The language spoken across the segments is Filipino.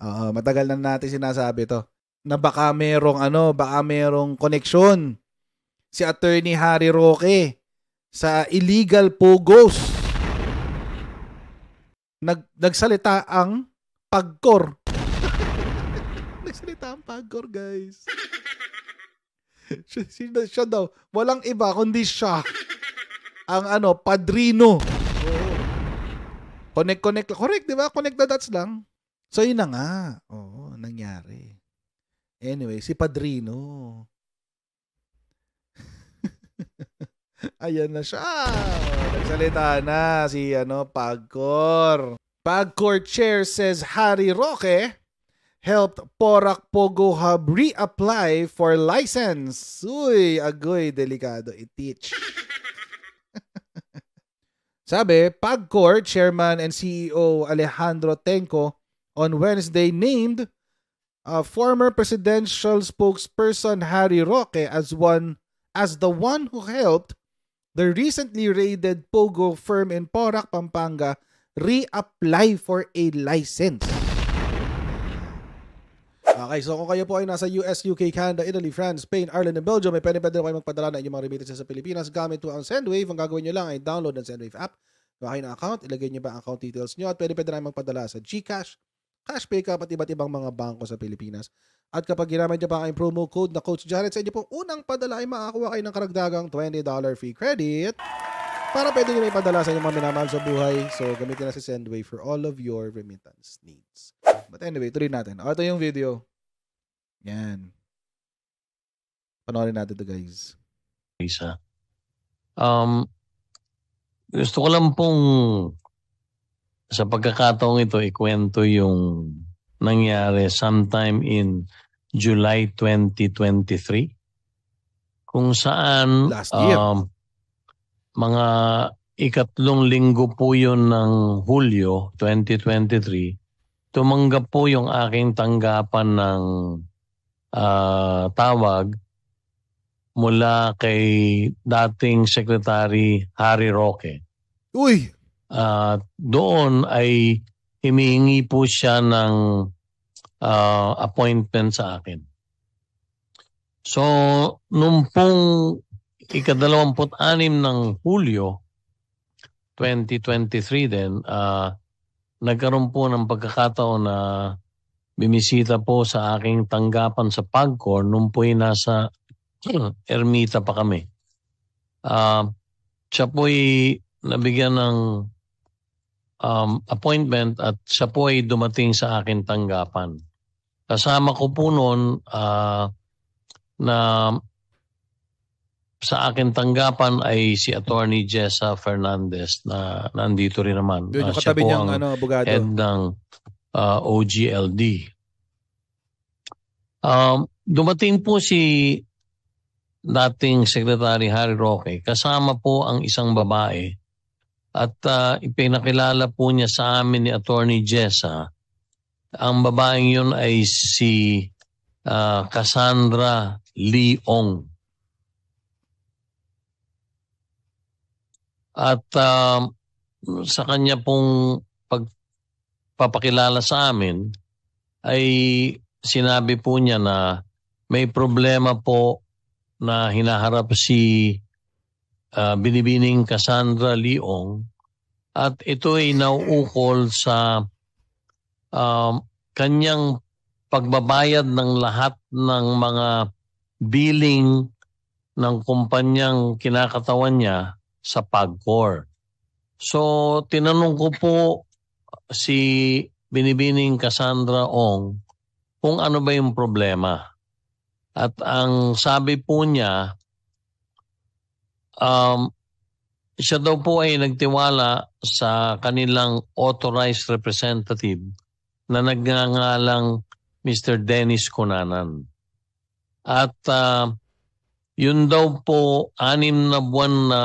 Uh, matagal na natin sinasabi to na baka merong ano, baka merong connection si Attorney Harry Roque sa illegal pogos. Nag nagsalita ang pagkor. nagsalita ang pagkor, guys. siya, siya, siya daw, walang iba kundi siya. Ang ano, padrino. Connect, connect. Correct, di ba? Connect the dots lang. So, yun na nga. Oo, nangyari. Anyway, si Padrino. Ayan na siya. Nagsalita na si ano, Pagcor. Pagcor Chair says Harry Roque helped Porak Pogo Hub reapply for license. Uy, agoy, delikado i-teach. Sabi, Pagcor Chairman and CEO Alejandro Tenco on Wednesday named uh, former presidential spokesperson Harry Roque as one as the one who helped the recently raided Pogo firm in Porac, Pampanga reapply for a license. Okay, so kung kayo po ay nasa US, UK, Canada, Italy, France, Spain, Ireland, and Belgium, may pwede-pwede na kayo magpadala na inyong mga remittances sa Pilipinas gamit po ang SendWave. Ang gagawin nyo lang ay download ang SendWave app. Gawin na account, ilagay nyo ba ang account details nyo at pwede-pwede na kayo magpadala sa GCash, cash pickup at iba't ibang mga bangko sa Pilipinas. At kapag ginamit niyo pa ang promo code na Coach Jared sa inyo pong unang padala ay makakuha kayo ng karagdagang $20 fee credit para pwede nyo na ipadala sa inyong mga minamahal sa buhay. So, gamitin na si Sendway for all of your remittance needs. But anyway, tuloy natin. O, oh, ito yung video. Yan. Panoorin natin ito, guys. Isa. Um, gusto ko lang pong sa pagkakataong ito, ikwento yung nangyari sometime in July 2023 kung saan Last year. Um, mga ikatlong linggo po yun ng Hulyo 2023 tumanggap po yung aking tanggapan ng uh, tawag mula kay dating Secretary Harry Roque. Uy, uh, doon ay himihingi po siya ng uh, appointment sa akin. So, nung pong ikadalawamput-anim ng Hulyo, 2023 din, uh, nagkaroon po ng pagkakataon na bimisita po sa aking tanggapan sa Pagcor nung po'y nasa ermita pa kami. Uh, siya po'y nabigyan ng um, appointment at siya po ay dumating sa akin tanggapan. Kasama ko po noon uh, na sa akin tanggapan ay si Attorney Jessa Fernandez na nandito rin naman. Doon yung uh, katabi niyang ano, abogado. head ng uh, ah, OGLD. Um, dumating po si dating Secretary Harry Roque kasama po ang isang babae at uh, ipinakilala po niya sa amin ni Attorney Jessa. Ah. Ang babaeng yun ay si uh, Cassandra Leong. At uh, sa kanya pong pagpapakilala sa amin ay sinabi po niya na may problema po na hinaharap si uh, binibining Cassandra Leong at ito ay nauukol sa um, kanyang pagbabayad ng lahat ng mga billing ng kumpanyang kinakatawan niya sa PAGCOR. So tinanong ko po si binibining Cassandra Ong kung ano ba yung problema. At ang sabi po niya, Um, siya daw po ay nagtiwala sa kanilang authorized representative na nagngangalang Mr. Dennis Cunanan. At uh, yun daw po anim na buwan na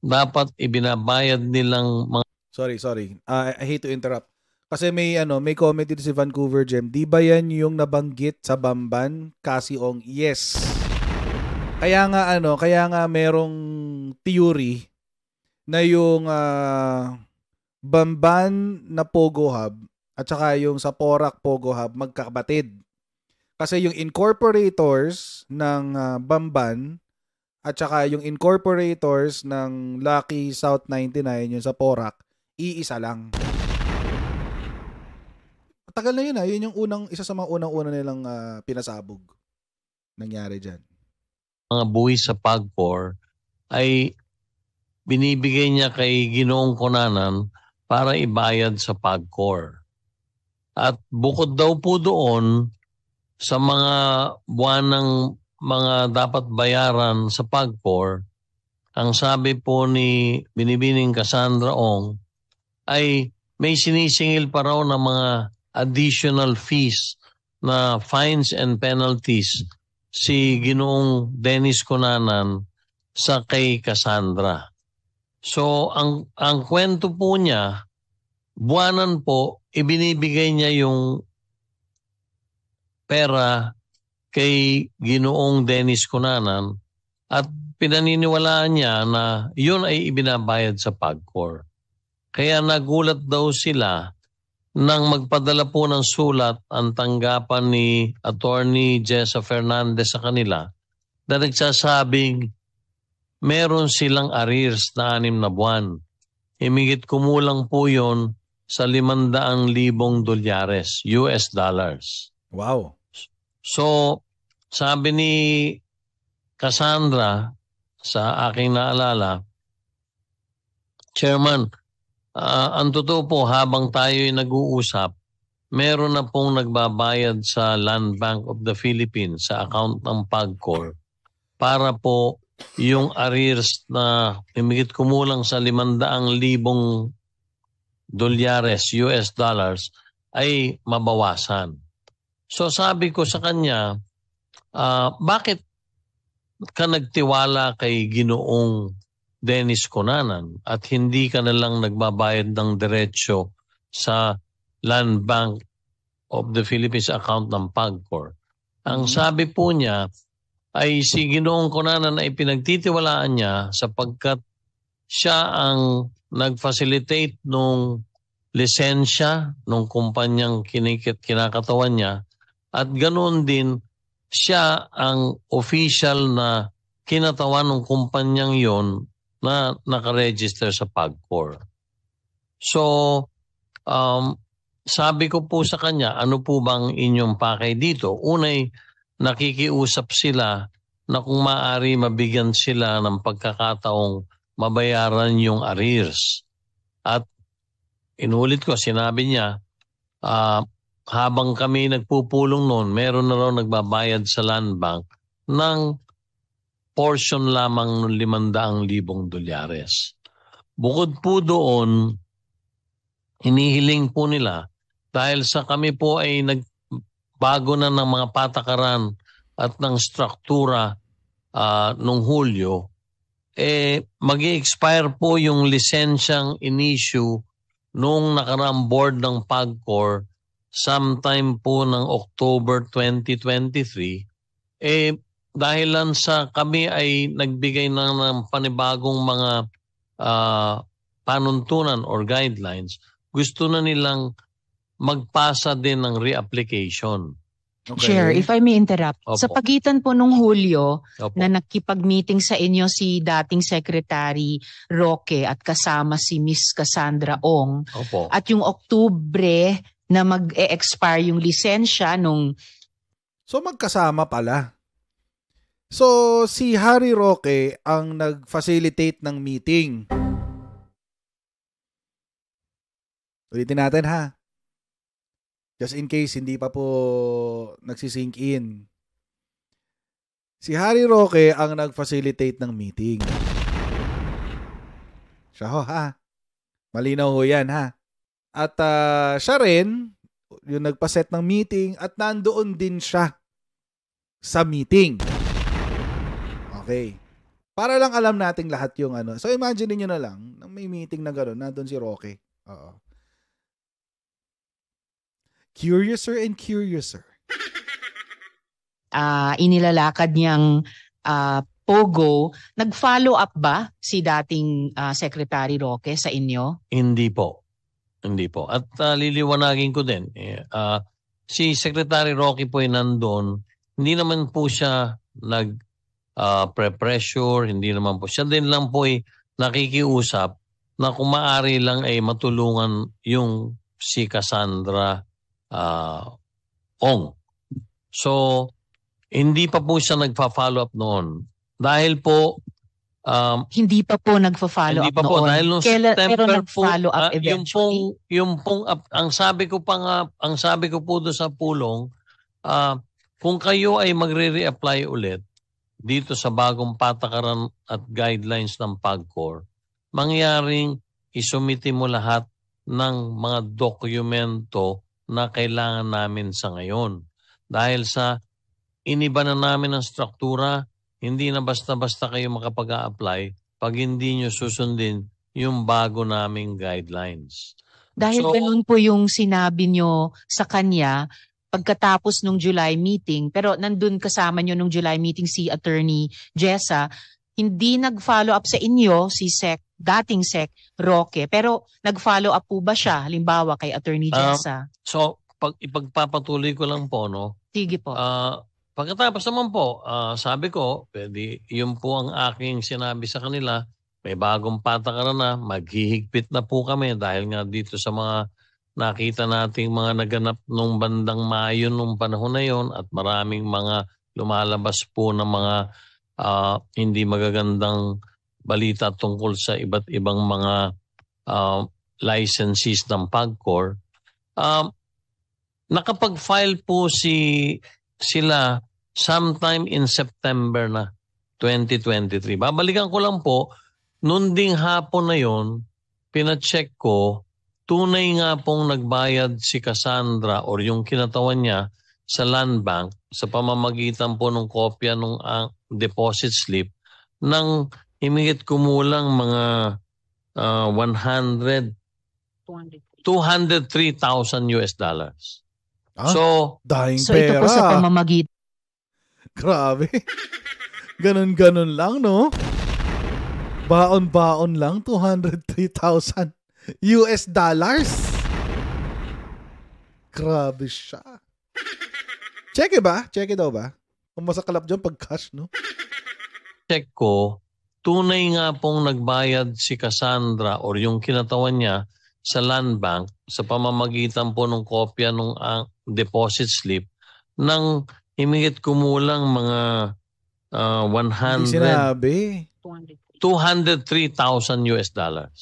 dapat ibinabayad nilang mga Sorry, sorry. Uh, I hate to interrupt. Kasi may ano, may comment dito si Vancouver Gem. Di ba yan yung nabanggit sa Bamban? Kasi ong yes. Kaya nga ano, kaya nga merong theory na yung uh, Bamban na Pogo Hub at saka yung Saporak Pogo Hub magkakabatid. Kasi yung incorporators ng uh, Bamban at saka yung incorporators ng Lucky South 99 yung Saporak iisa lang. Tagal na yun ha. Ah. Yun yung unang, isa sa mga unang-una nilang uh, pinasabog. Nangyari dyan. Mga buwis sa Pagpor ay binibigay niya kay Ginoong Kunanan para ibayad sa PAGCOR. At bukod daw po doon sa mga buwan ng mga dapat bayaran sa PAGCOR, ang sabi po ni Binibining Cassandra Ong ay may sinisingil pa raw ng mga additional fees na fines and penalties si Ginoong Dennis Conanan sa kay Cassandra. So ang ang kwento po niya, buwanan po ibinibigay niya yung pera kay Ginoong Dennis Cunanan at pinaniniwalaan niya na yun ay ibinabayad sa PAGCOR. Kaya nagulat daw sila nang magpadala po ng sulat ang tanggapan ni Attorney Jessa Fernandez sa kanila na nagsasabing meron silang arrears na anim na buwan. Imigit kumulang po yon sa 500,000 dolyares, US dollars. Wow. So, sabi ni Cassandra sa aking naalala, Chairman, uh, ang totoo po habang tayo ay nag-uusap, meron na pong nagbabayad sa Land Bank of the Philippines sa account ng PAGCOR para po yung arrears na himigit kumulang sa 500,000 dolyares, US dollars, ay mabawasan. So sabi ko sa kanya, uh, bakit ka nagtiwala kay Ginoong Dennis Conanan at hindi ka na lang nagbabayad ng diretsyo sa Land Bank of the Philippines account ng PAGCOR. Ang mm-hmm. sabi po niya, ay si Ginoong Kunanan ay pinagtitiwalaan niya sapagkat siya ang nag-facilitate nung lisensya nung kumpanyang kinikit kinakatawan niya at ganoon din siya ang official na kinatawan ng kumpanyang yon na nakaregister sa PAGCOR. So, um, sabi ko po sa kanya, ano po bang inyong pakay dito? Unay, nakikiusap sila na kung maaari mabigyan sila ng pagkakataong mabayaran yung arrears. At inulit ko, sinabi niya, uh, habang kami nagpupulong noon, meron na raw nagbabayad sa land bank ng portion lamang ng 500,000 dolyares. Bukod po doon, hinihiling po nila dahil sa kami po ay nag bago na ng mga patakaran at ng struktura uh, nung Hulyo, eh, mag expire po yung lisensyang inisyu issue nung nakaraang board ng PAGCOR sometime po ng October 2023. Eh, dahilan sa kami ay nagbigay ng, ng panibagong mga uh, panuntunan or guidelines, gusto na nilang magpasa din ng reapplication. Okay. Chair, if I may interrupt. Opo. Sa pagitan po nung Hulyo Opo. na nakipag-meeting sa inyo si dating Secretary Roque at kasama si Miss Cassandra Ong Opo. at yung Oktubre na mag-expire yung lisensya nung So magkasama pala. So si Harry Roque ang nag-facilitate ng meeting. Ulitin natin ha. Just in case hindi pa po nagsisink in. Si Harry Roque ang nag-facilitate ng meeting. Siya ho ha. Malinaw ho yan ha. At uh, siya rin, yung nagpaset ng meeting at nandoon din siya sa meeting. Okay. Para lang alam nating lahat yung ano. So imagine niyo na lang, may meeting na gano'n, nandoon si Roque. Oo curiouser and curiouser. Uh, inilalakad niyang uh, Pogo, nag-follow up ba si dating uh, Secretary Roque sa inyo? Hindi po. Hindi po. At uh, liliwanagin ko din, uh, si Secretary Roque po ay nandun, hindi naman po siya nag uh, pre-pressure, hindi naman po. Siya din lang po ay nakikiusap na kumaari lang ay matulungan yung si Cassandra uh, Ong. So, hindi pa po siya nagfa-follow up noon. Dahil po... Um, hindi pa po nagfa-follow up noon. Po, dahil noong Kailan, September pero follow po, up uh, ah, Yung pong, yung pong, uh, ang sabi ko pa nga, ang sabi ko po doon sa pulong, uh, kung kayo ay magre-reapply ulit dito sa bagong patakaran at guidelines ng PAGCOR, mangyaring isumiti mo lahat ng mga dokumento na kailangan namin sa ngayon. Dahil sa iniba na namin ang struktura, hindi na basta-basta kayo makapag-a-apply pag hindi nyo susundin yung bago naming guidelines. Dahil so, ganun po yung sinabi nyo sa kanya pagkatapos nung July meeting, pero nandun kasama nyo nung July meeting si Attorney Jessa, hindi nag-follow up sa inyo si Sec dating Sec Roque. Pero nag-follow up po ba siya halimbawa kay Attorney um, Jessa? Uh, so pag ipagpapatuloy ko lang po no. Sige po. Uh, pagkatapos naman po, uh, sabi ko, pwede, yun po ang aking sinabi sa kanila. May bagong patakaran na, maghihigpit na po kami dahil nga dito sa mga nakita nating mga naganap nung bandang Mayo nung panahon na yon at maraming mga lumalabas po ng mga uh, hindi magagandang balita tungkol sa iba't ibang mga uh, licensees ng PAGCOR, uh, nakapag-file po si sila sometime in September na 2023. Babalikan ko lang po, noon ding hapon na yon, pinacheck ko, tunay nga pong nagbayad si Cassandra or yung kinatawan niya sa land bank sa pamamagitan po ng kopya ng uh, ah, deposit slip ng himigit kumulang mga uh, 100 203,000 US dollars. Ah, so, dying so pera. ito po sa pamamagit. Grabe. Ganon-ganon lang, no? Baon-baon lang, 203,000 US dollars. Grabe siya. Check it ba? Check daw ba? Kung masakalap dyan pag cash, no? Check ko, tunay nga pong nagbayad si Cassandra or yung kinatawan niya sa land bank sa pamamagitan po ng kopya ng uh, ah, deposit slip ng himigit kumulang mga uh, ah, 100 sinabi 203,000 US dollars.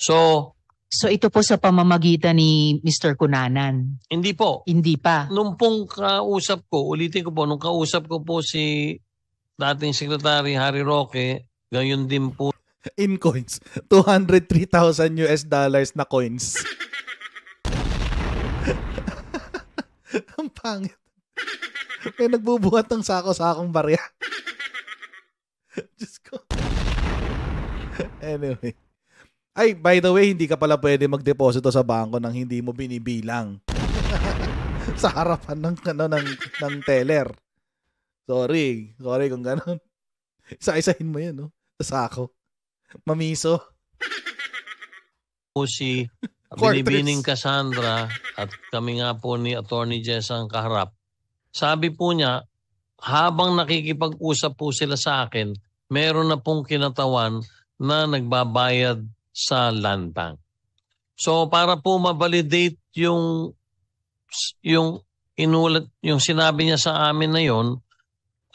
So So ito po sa pamamagitan ni Mr. Kunanan. Hindi po. Hindi pa. Nung pong kausap ko, ulitin ko po, nung kausap ko po si dating Secretary Harry Roque Ganyan din po. In coins. 203,000 US dollars na coins. Ang pangit. May nagbubuhat ng sako-sakong barya. Just ko. Anyway. Ay, by the way, hindi ka pala pwede magdeposito sa bangko nang hindi mo binibilang. sa harapan ng ano ng ng teller. Sorry, sorry kung ganun. Isa-isahin mo 'yan, no. Sako. Mamiso. po si Quarters. Binibining Cassandra at kami nga po ni Attorney Jess ang kaharap. Sabi po niya, habang nakikipag-usap po sila sa akin, meron na pong kinatawan na nagbabayad sa land bank. So para po mabalidate yung yung inulat yung sinabi niya sa amin na yon,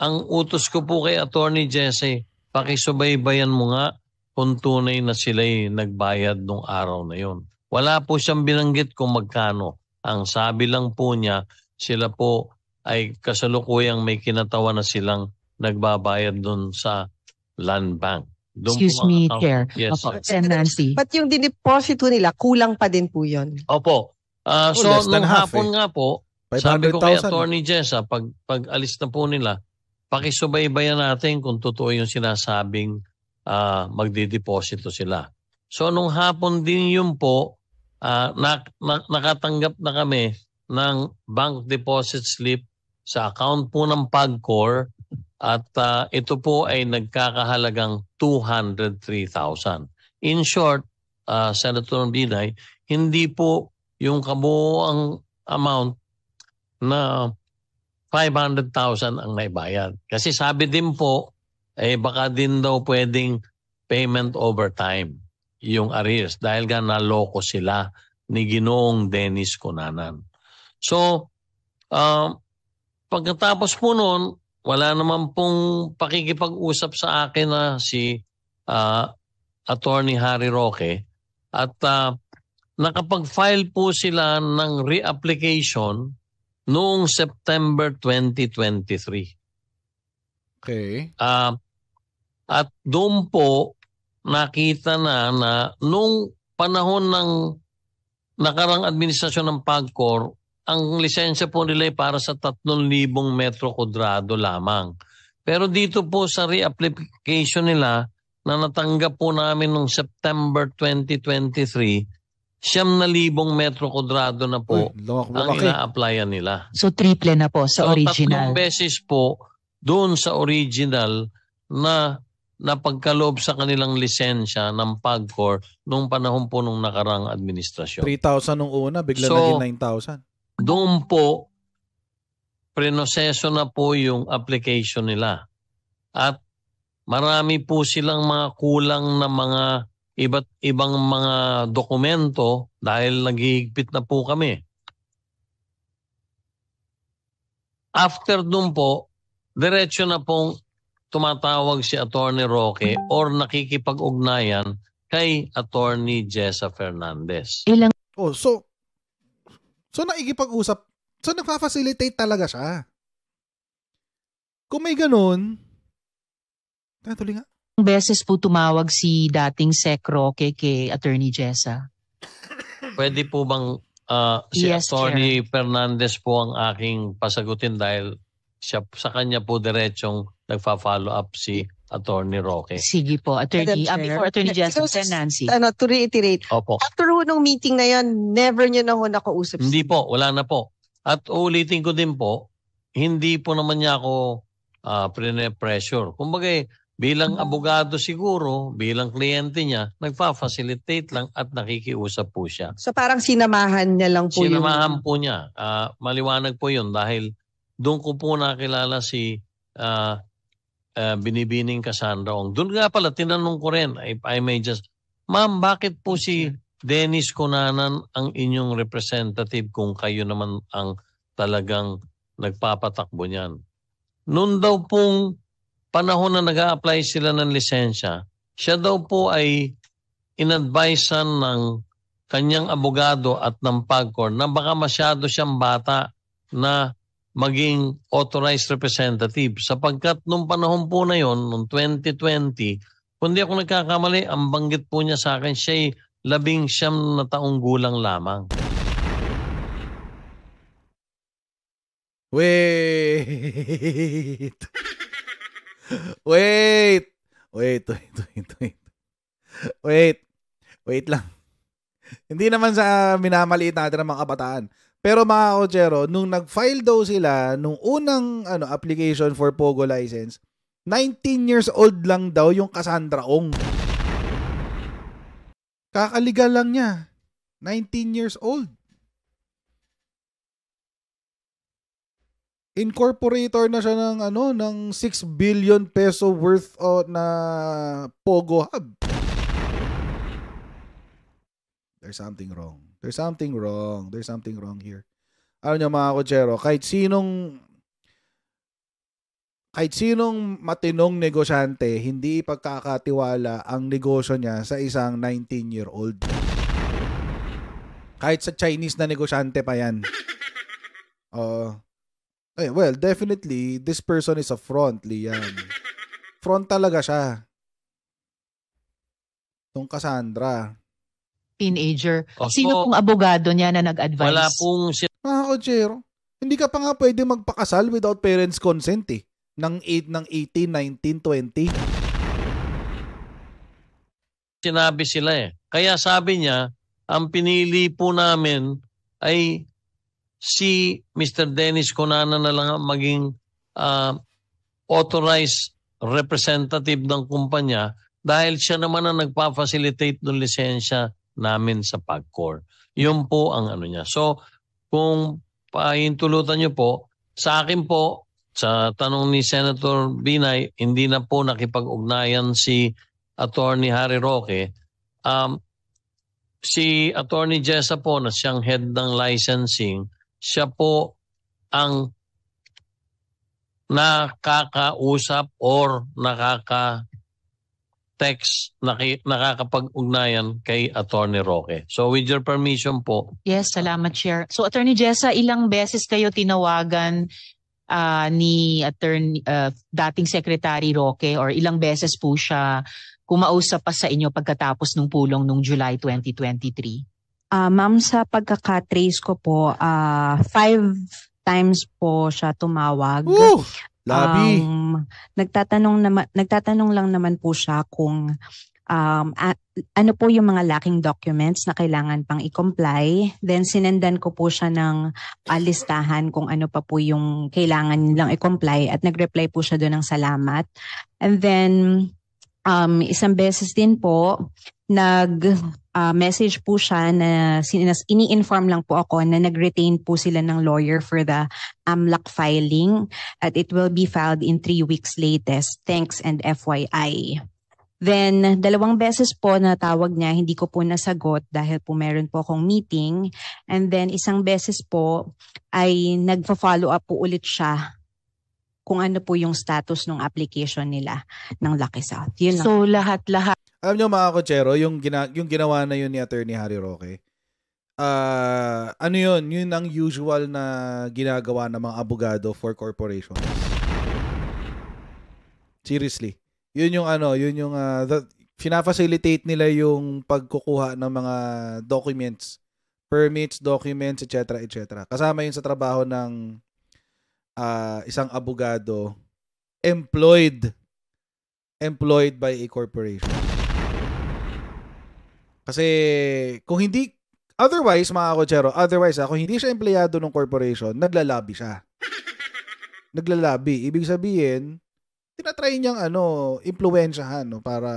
ang utos ko po kay Attorney Jesse, pakisubaybayan mo nga kung tunay na sila'y nagbayad nung araw na yon. Wala po siyang binanggit kung magkano. Ang sabi lang po niya, sila po ay kasalukuyang may kinatawa na silang nagbabayad doon sa land bank. Doon Excuse me, account. Chair. Yes, Opo, and Nancy. But yung dineposito nila, kulang pa din po yon. Opo. Uh, so, nung hapon eh. nga po, sabi ko kay Attorney Jessa, pag, pag alis na po nila, pakisubaybayan natin kung totoo yung sinasabing uh, magdideposito sila. So nung hapon din yun po, uh, nak- nak- nakatanggap na kami ng bank deposit slip sa account po ng PAGCOR at uh, ito po ay nagkakahalagang 203,000. In short, uh, Senator Binay, hindi po yung kabuoang amount na 500,000 ang naibayad. Kasi sabi din po, eh baka din daw pwedeng payment over time yung arrears dahil nga naloko sila ni Ginoong Dennis Cunanan. So, uh, pagkatapos po noon, wala naman pong pakikipag-usap sa akin na si uh, Attorney Harry Roque at uh, nakapag-file po sila ng reapplication noong September 2023. Okay. Uh, at doon po nakita na na noong panahon ng nakarang administrasyon ng PAGCOR, ang lisensya po nila ay para sa 3,000 metro kudrado lamang. Pero dito po sa reapplication nila na natanggap po namin noong September 2023, siyam na libong metro kudrado na po Uy, ang laki. Eh. ina-applyan nila. So triple na po sa so, original. tatlong beses po doon sa original na napagkaloob sa kanilang lisensya ng PAGCOR nung panahon po nung nakarang administrasyon. 3,000 nung una, bigla so, naging 9,000. Doon po, prinoseso na po yung application nila. At marami po silang mga kulang na mga iba't ibang mga dokumento dahil naghihigpit na po kami. After dun po, diretso na pong tumatawag si Attorney Roque or nakikipag-ugnayan kay Attorney Jessa Fernandez. Ilang Oh, so so naigipag-usap. So nagfa-facilitate talaga siya. Kung may ganun, tuloy nga beses po tumawag si dating Sec Roque kay Attorney Jessa? Pwede po bang uh, si yes, Attorney Chair. Fernandez po ang aking pasagutin dahil siya, sa kanya po diretsong nagfa-follow up si Attorney Roque. Sige po, Attorney. Ah, before Attorney Jessica, Sir Nancy. Ano, to reiterate, Opo. after ho nung meeting na yan, never niya na ho nakausap Hindi po, wala na po. At ulitin ko din po, hindi po naman niya ako uh, ah, pressure Kumbaga, eh, bilang mm-hmm. abogado siguro, bilang kliyente niya, nagfa-facilitate lang at nakikiusap po siya. So parang sinamahan niya lang po Sinamahan yun. po niya. Uh, maliwanag po yun dahil doon ko po nakilala si uh, uh, Binibining Cassandra Ong. Doon nga pala, tinanong ko rin, if I may just, Ma'am, bakit po si mm-hmm. Dennis Cunanan ang inyong representative kung kayo naman ang talagang nagpapatakbo niyan? Noon daw pong panahon na nag apply sila ng lisensya, siya daw po ay inadvisan ng kanyang abogado at ng PAGCOR na baka masyado siyang bata na maging authorized representative sapagkat nung panahon po na yon, nung 2020, kung kundi ako nagkakamali, ang banggit po niya sa akin, siya'y labing siyam na taong gulang lamang. Wait! Wait! Wait, wait, wait, wait. Wait. Wait lang. Hindi naman sa minamaliit natin ang mga kabataan. Pero mga kochero, nung nag-file daw sila, nung unang ano, application for Pogo license, 19 years old lang daw yung Cassandra Ong. Kakaliga lang niya. 19 years old. incorporator na siya ng ano ng 6 billion peso worth o, na Pogo Hub. There's something wrong. There's something wrong. There's something wrong here. Alam niyo mga kotsero, kahit sinong kahit sinong matinong negosyante, hindi pagkakatiwala ang negosyo niya sa isang 19-year-old. Kahit sa Chinese na negosyante pa yan. Oo. Uh, eh, well, definitely, this person is a front, Liam. front talaga siya. Tong Cassandra. Teenager. Opo. Sino pong abogado niya na nag-advise? Wala pong si... Ah, Ojero. Hindi ka pa nga pwede magpakasal without parents' consent eh. Ng, 8, ng 18, 19, 20. Sinabi sila eh. Kaya sabi niya, ang pinili po namin ay si Mr. Dennis Conana na lang maging uh, authorized representative ng kumpanya dahil siya naman ang nagpa-facilitate ng lisensya namin sa PAGCOR. Yun po ang ano niya. So, kung paintulutan niyo po, sa akin po, sa tanong ni Senator Binay, hindi na po nakipag-ugnayan si Attorney Harry Roque. Um, si Attorney Jessa po na siyang head ng licensing, siya po ang nakakausap or nakaka text nakakapag-ugnayan kay Attorney Roque. So with your permission po. Yes, salamat Chair. So Attorney Jessa, ilang beses kayo tinawagan uh, ni attorney uh, ah, dating secretary Roque or ilang beses po siya kumausap pa sa inyo pagkatapos ng pulong nung July 2023? Uh, ma'am, sa pagkaka-trace ko po, uh, five times po siya tumawag. Woo! Labi. Um, nagtatanong naman nagtatanong lang naman po siya kung um, a- ano po yung mga lacking documents na kailangan pang i-comply. Then sinendan ko po siya ng uh, listahan kung ano pa po yung kailangan lang i-comply at nag-reply po siya doon ng salamat. And then um, isang beses din po nag uh, message po siya na sinas, ini-inform lang po ako na nag-retain po sila ng lawyer for the AMLAC filing at it will be filed in three weeks latest. Thanks and FYI. Then, dalawang beses po na tawag niya, hindi ko po nasagot dahil po meron po akong meeting. And then, isang beses po ay nagpa-follow up po ulit siya kung ano po yung status ng application nila ng Lucky South. Yun so, lahat-lahat. Alam niyo mga kochero, yung, gina, yung ginawa na yun ni Attorney Harry Roque, uh, ano yun, yun ang usual na ginagawa ng mga abogado for corporations. Seriously. Yun yung ano, yun yung uh, the, fina-facilitate nila yung pagkukuha ng mga documents, permits, documents, etc., etc. Kasama yun sa trabaho ng uh, isang abogado employed employed by a corporation. Kasi kung hindi otherwise mga kotsero, otherwise ako ah, hindi siya empleyado ng corporation, naglalabi siya. naglalabi. Ibig sabihin, tinatry niyang ano, impluwensyahan no, para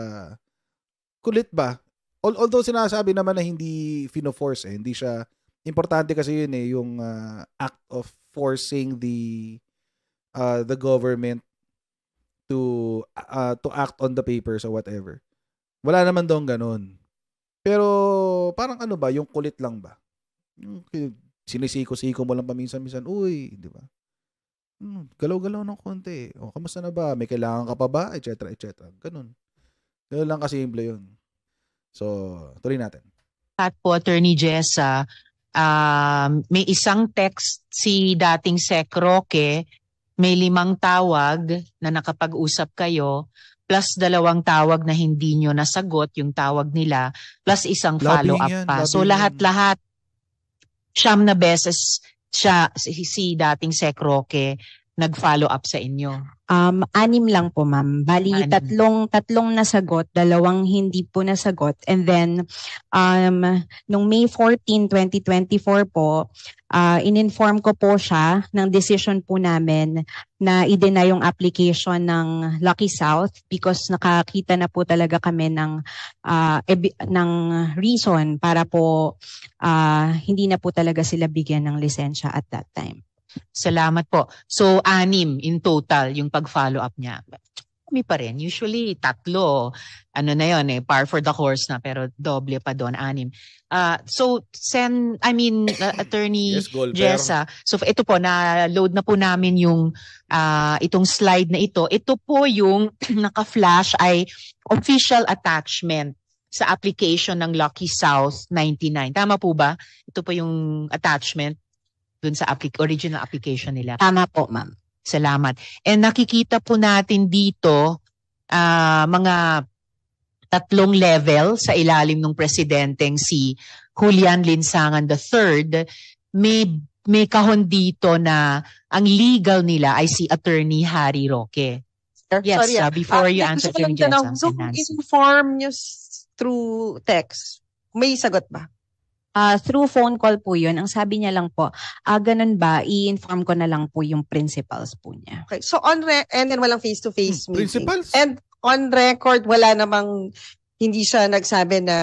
kulit ba? Although sinasabi naman na hindi fino-force eh, hindi siya importante kasi yun eh yung uh, act of forcing the uh, the government to uh, to act on the papers or whatever. Wala naman doon ganun. Pero parang ano ba, yung kulit lang ba? sinisiko-siko mo lang paminsan-minsan, uy, di ba? Hmm, galaw-galaw ng konti. O, oh, kamusta na ba? May kailangan ka pa ba? Et cetera, et cetera. Ganun. Ganun lang kasi simple yun. So, tuloy natin. At po, Attorney Jessa, uh, may isang text si dating Sec Roque, may limang tawag na nakapag-usap kayo, plus dalawang tawag na hindi nyo nasagot yung tawag nila, plus isang follow-up pa. Yan, so lahat-lahat, siyam na beses siya, si, si dating Sec Roque nag-follow up sa inyo? Um, anim lang po, ma'am. Bali, anim. tatlong, tatlong nasagot, dalawang hindi po nasagot. And then, um, nung May 14, 2024 po, uh, in-inform ko po siya ng decision po namin na i-deny yung application ng Lucky South because nakakita na po talaga kami ng uh, ebi- ng reason para po uh, hindi na po talaga sila bigyan ng lisensya at that time. Salamat po. So, anim in total yung pag-follow up niya. Kami pa rin. Usually, tatlo. Ano na yon eh, par for the course na, pero doble pa doon, anim. Uh, so, send, I mean, uh, Attorney yes, Jessa. So, ito po, na-load na po namin yung uh, itong slide na ito. Ito po yung naka-flash ay official attachment sa application ng Lucky South 99. Tama po ba? Ito po yung attachment dun sa applic- original application nila. Tama po, ma'am. Salamat. And nakikita po natin dito uh, mga tatlong level sa ilalim ng presidenteng si Julian Linsangan III, may may kahon dito na ang legal nila ay si Attorney Harry Roque. Sir? Yes, Sorry, uh, before uh, you answer, Attorney Jensen. So, inform nyo through text, may sagot ba? Uh, through phone call po yun. Ang sabi niya lang po, ah, ganun ba, i-inform ko na lang po yung principals po niya. Okay. So on re- and then walang face-to-face hmm, meeting. Principals? And on record, wala namang hindi siya nagsabi na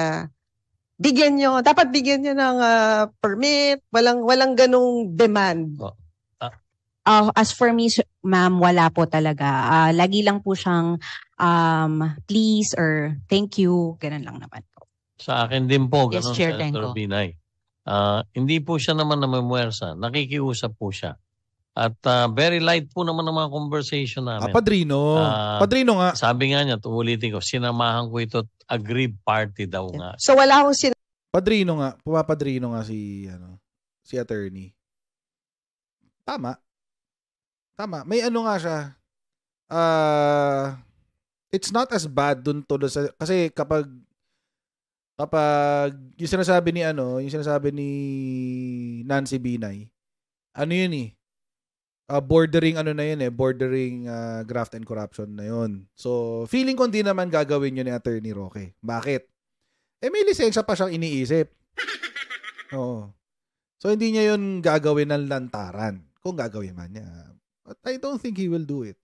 bigyan niyo, dapat bigyan niyo ng uh, permit, walang walang ganung demand. Oh. Uh, as for me, ma'am, wala po talaga. Uh, lagi lang po siyang um, please or thank you, ganun lang naman. Sa akin din po, Yes, ganun, Chair Senator Tenko. Binay. Ah, hindi po siya naman namamwersa. Nakikiusap po siya. At ah, very light po naman ang mga conversation Ah, namin. padrino. Ah, padrino nga. Sabi nga niya, tuulitin ko, sinamahan ko ito at agreed party daw nga. So wala akong sin- Padrino nga. Pumapadrino nga si, ano, si attorney. Tama. Tama. May ano nga siya. Uh, it's not as bad dun to. Sa, kasi kapag kapag yung sinasabi ni ano, yung sinasabi ni Nancy Binay, ano yun eh, uh, bordering ano na yun eh, bordering uh, graft and corruption na yun. So, feeling ko hindi naman gagawin yun ni Attorney Roque. Bakit? Eh, may lisensya pa siyang iniisip. Oo. So, hindi niya yun gagawin ng lantaran. Kung gagawin man niya. But I don't think he will do it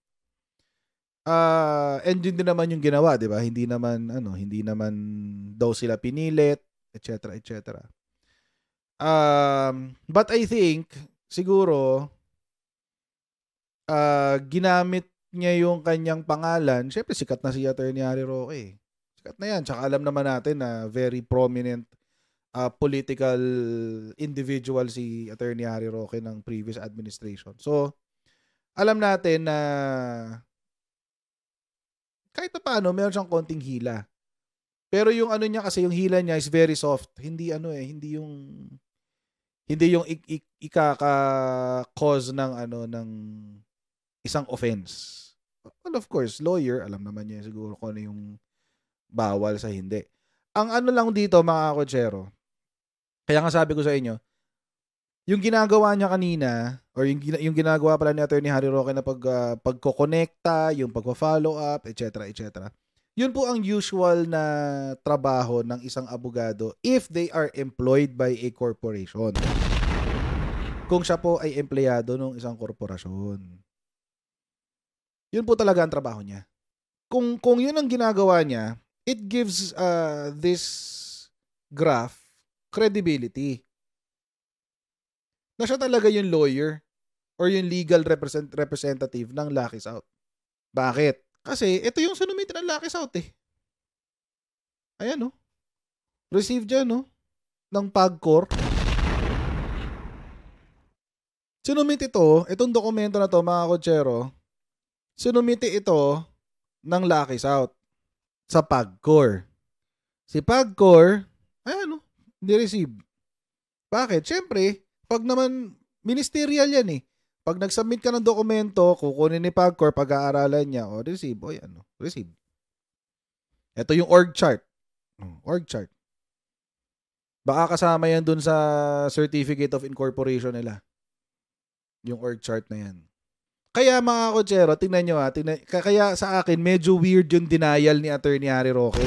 uh, and yun din naman yung ginawa, 'di ba? Hindi naman ano, hindi naman daw sila pinilit, etc., etc. Um, but I think siguro uh, ginamit niya yung kanyang pangalan. Siyempre, sikat na si Attorney Ari Roque. Eh. Sikat na yan. Tsaka alam naman natin na very prominent uh, political individual si Attorney Ari Roque ng previous administration. So, alam natin na kahit pa paano, meron siyang konting hila. Pero yung ano niya kasi, yung hila niya is very soft. Hindi ano eh, hindi yung hindi yung ik- ik- ikaka-cause ng ano ng isang offense. Well, of course, lawyer, alam naman niya siguro kung ano yung bawal sa hindi. Ang ano lang dito, mga kotsero, kaya nga sabi ko sa inyo, yung ginagawa niya kanina, or yung, yung ginagawa pala ni Attorney Harry Roque na pag, uh, pagkokonekta, yung pagpa-follow up, etc., etc. Yun po ang usual na trabaho ng isang abogado if they are employed by a corporation. Kung siya po ay empleyado ng isang korporasyon. Yun po talaga ang trabaho niya. Kung, kung yun ang ginagawa niya, it gives uh, this graph credibility na siya talaga yung lawyer or yung legal represent, representative ng Lucky South. Bakit? Kasi ito yung sinumit ng Lucky South eh. Ayan oh. Received dyan oh. Ng PAGCOR. Sinumit ito, itong dokumento na to mga kotsero, sinumiti ito ng Lucky South sa PAGCOR. Si PAGCOR, ayan o, oh, receive Bakit? Siyempre, pag naman, ministerial yan eh. Pag nag-submit ka ng dokumento, kukunin ni Pagcor, pag-aaralan niya, o, oh, receive, o, yan, oh, receive. Ito yung org chart. Org chart. Baka kasama yan dun sa Certificate of Incorporation nila. Yung org chart na yan. Kaya mga kotsero, tingnan nyo ha. Ah. Tingnan, kaya sa akin, medyo weird yung denial ni Attorney Harry Roque.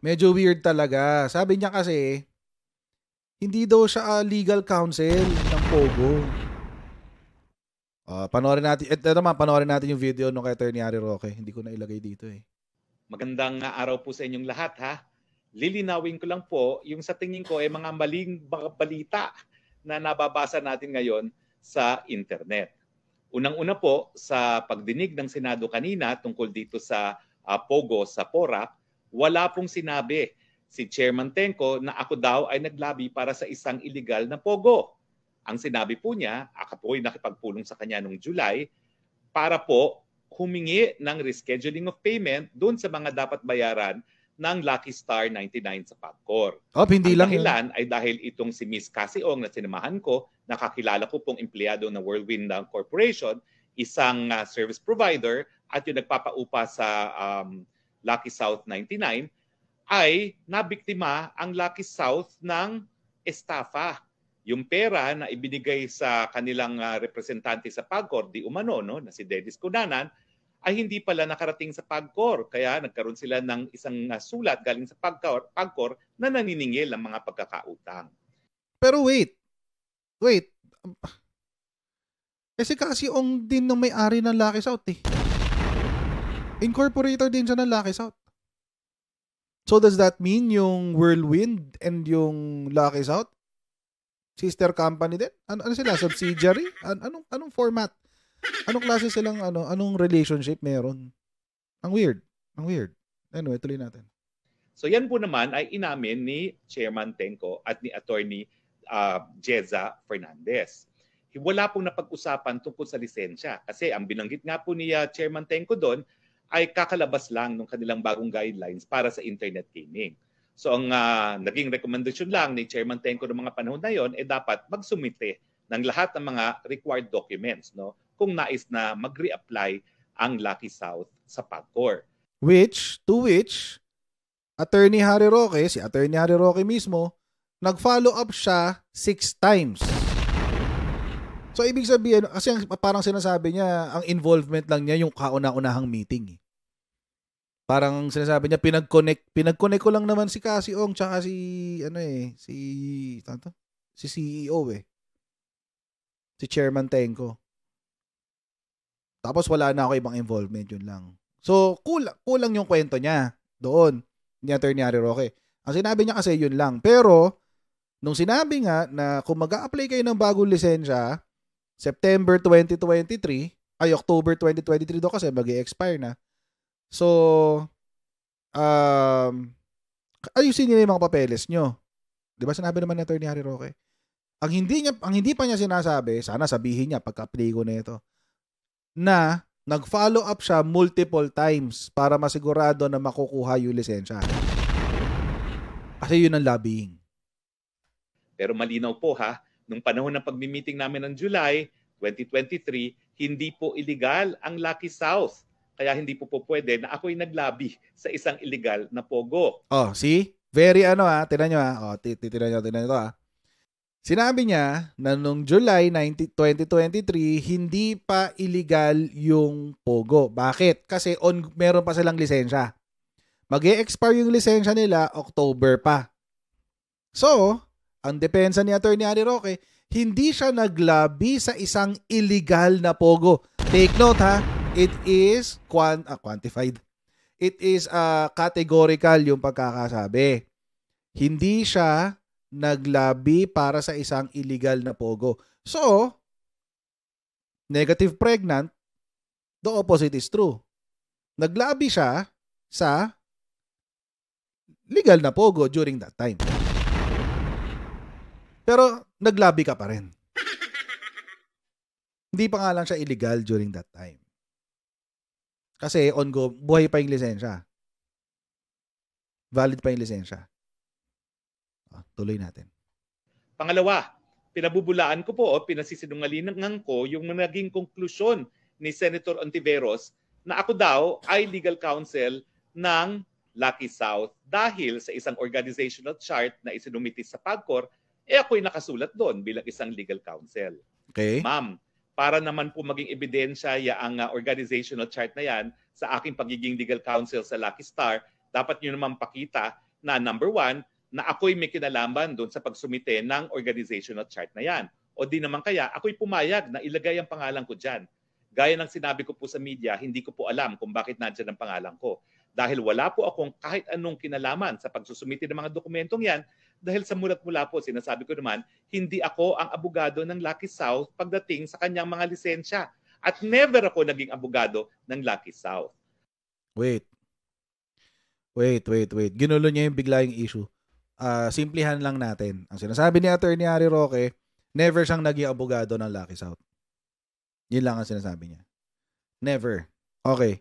Medyo weird talaga. Sabi niya kasi, hindi daw siya uh, legal counsel ng Pogo. Uh, panoorin natin. Ito eh, naman, panoorin natin yung video nung kay Attorney Ari Roque. Hindi ko na ilagay dito eh. Magandang araw po sa inyong lahat ha. Lilinawin ko lang po yung sa tingin ko ay eh, mga maling balita na nababasa natin ngayon sa internet. Unang-una po sa pagdinig ng Senado kanina tungkol dito sa uh, Pogo sa Pora, wala pong sinabi si Chairman Tenko na ako daw ay naglabi para sa isang illegal na pogo. Ang sinabi po niya, ako po ay nakipagpulong sa kanya noong July para po humingi ng rescheduling of payment doon sa mga dapat bayaran ng Lucky Star 99 sa PAGCOR. Oh, hindi Ang lang dahilan yun. ay dahil itong si Miss Casiong na sinamahan ko, nakakilala ko pong empleyado ng Whirlwind Corporation, isang uh, service provider at yung nagpapaupa sa um, Lucky South 99, ay nabiktima ang Lucky South ng estafa. Yung pera na ibinigay sa kanilang uh, representante sa PAGCOR, di umano, no, na si Dennis Cunanan, ay hindi pala nakarating sa PAGCOR. Kaya nagkaroon sila ng isang uh, sulat galing sa PAGCOR, PAGCOR na naniningil ng mga pagkakautang. Pero wait, wait. Eh Kasi kasi ong din ng may-ari ng Lucky South eh. Incorporator din siya ng Lucky South. So does that mean yung Whirlwind and yung Lucky South sister company din? Ano, ano sila subsidiary? An- anong anong format? Anong klase silang ano anong relationship meron? Ang weird. Ang weird. Anyway, tuloy natin. So yan po naman ay inamin ni Chairman Tenko at ni Attorney uh, Jeza Fernandez. Wala pong napag-usapan tungkol sa lisensya kasi ang binanggit nga po ni uh, Chairman Tenko doon ay kakalabas lang ng kanilang bagong guidelines para sa internet gaming. So ang uh, naging recommendation lang ni Chairman Tenko ng mga panahon na yon ay eh dapat magsumite ng lahat ng mga required documents no kung nais na mag-reapply ang Lucky South sa PAGCOR. Which, to which, Attorney Harry Roque, si Attorney Harry Roque mismo, nag-follow up siya six times. So ibig sabihin, kasi parang sinasabi niya, ang involvement lang niya yung kauna-unahang meeting. Eh. Parang sinasabi niya pinag-connect, pinag-connect ko lang naman si Cassie Ong tsaka si ano eh, si tanto? Si CEO eh. Si Chairman Tenko. Tapos wala na ako ibang involvement, yun lang. So, kulang, kulang yung kwento niya doon, ni Attorney Ari Roque. Ang sinabi niya kasi yun lang. Pero, nung sinabi nga na kung mag apply kayo ng bagong lisensya, September 2023, ay October 2023 daw kasi mag expire na. So, um, ayusin niyo yung mga papeles nyo. Di ba sinabi naman ni Attorney Harry Roque? Ang hindi, niya, ang hindi pa niya sinasabi, sana sabihin niya pagka-pligo na ito, na nag-follow up siya multiple times para masigurado na makukuha yung lisensya. Kasi yun ang lobbying. Pero malinaw po ha, Nung panahon ng pagmi-meeting namin ng July 2023, hindi po illegal ang Lucky South. Kaya hindi po po pwede na ako'y naglabi sa isang illegal na pogo. Oh, see? Very ano ah, tinan nyo ha. Ah. Oh, tinan nyo, tinan nyo to ah. Sinabi niya na noong July 19, 2023, hindi pa illegal yung Pogo. Bakit? Kasi on, meron pa silang lisensya. mag expire yung lisensya nila October pa. So, ang depensa ni Attorney Ari Roque, hindi siya naglabi sa isang illegal na pogo. Take note ha, it is quant ah, quantified. It is uh, categorical yung pagkakasabi. Hindi siya naglabi para sa isang illegal na pogo. So, negative pregnant, the opposite is true. Naglabi siya sa legal na pogo during that time. Pero naglabi ka pa rin. Hindi pa nga lang siya illegal during that time. Kasi on go, buhay pa yung lisensya. Valid pa yung lisensya. Oh, tuloy natin. Pangalawa, pinabubulaan ko po o pinasisinungalingan ko yung naging konklusyon ni Senator Ontiveros na ako daw ay legal counsel ng Lucky South dahil sa isang organizational chart na isinumiti sa PAGCOR eh ako'y nakasulat doon bilang isang legal counsel. Okay. Ma'am, para naman po maging ebidensya yaang uh, ah, organizational chart na yan sa aking pagiging legal counsel sa Lucky Star, dapat niyo naman pakita na number one, na ako'y may kinalaman doon sa pagsumite ng organizational chart na yan. O di naman kaya, ako'y pumayag na ilagay ang pangalan ko dyan. Gaya ng sinabi ko po sa media, hindi ko po alam kung bakit nandyan ang pangalan ko. Dahil wala po akong kahit anong kinalaman sa pagsusumite ng mga dokumentong yan dahil sa mulat-mula po, sinasabi ko naman, hindi ako ang abogado ng Lucky South pagdating sa kanyang mga lisensya. At never ako naging abogado ng Lucky South. Wait. Wait, wait, wait. Ginulo niya yung bigla yung issue. Uh, simplihan lang natin. Ang sinasabi ni Attorney Ari Roque, never siyang naging abogado ng Lucky South. Yun lang ang sinasabi niya. Never. Okay.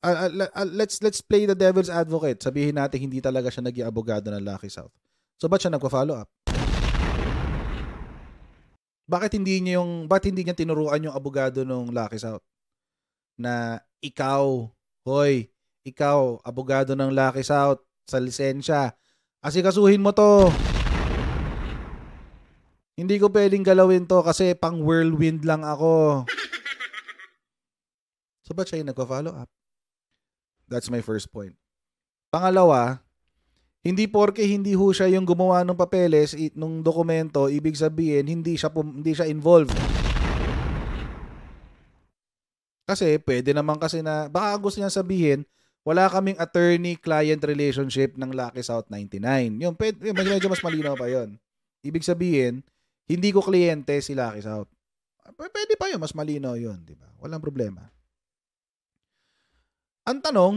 Uh, uh, uh, let's let's play the devil's advocate. Sabihin natin hindi talaga siya naging abogado ng Lucky South. So ba't siya nagpa-follow up? Bakit hindi niya yung bakit hindi niya tinuruan yung abogado nung Lucky South na ikaw, hoy, ikaw abogado ng Lucky South sa lisensya. kasuhin mo to. Hindi ko pwedeng galawin to kasi pang whirlwind lang ako. So ba't siya yung nagpa-follow up? That's my first point. Pangalawa, hindi porke hindi ho siya yung gumawa ng papeles nung dokumento, ibig sabihin hindi siya hindi siya involved. Kasi pwede naman kasi na baka gusto niya sabihin, wala kaming attorney-client relationship ng Lucky South 99. Yung pwede, medyo, mas malinaw pa yon. Ibig sabihin, hindi ko kliyente si Lucky South. Pwede pa yun, mas malinaw yun, di ba? Walang problema. Ang tanong,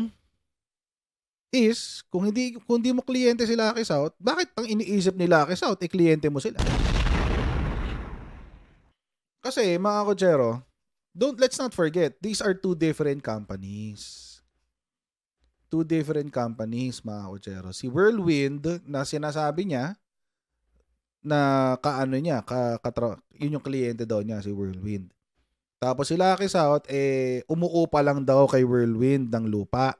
is, kung hindi, kung hindi mo kliyente si Lucky South, bakit pang iniisip ni Lucky South, eh, kliyente mo sila? Kasi, mga kodyero, don't, let's not forget, these are two different companies. Two different companies, mga kodyero. Si Whirlwind, na sinasabi niya, na kaano niya, ka, katra, yun yung kliyente daw niya, si Whirlwind. Tapos si Lucky South, eh, umuupa lang daw kay Whirlwind ng lupa.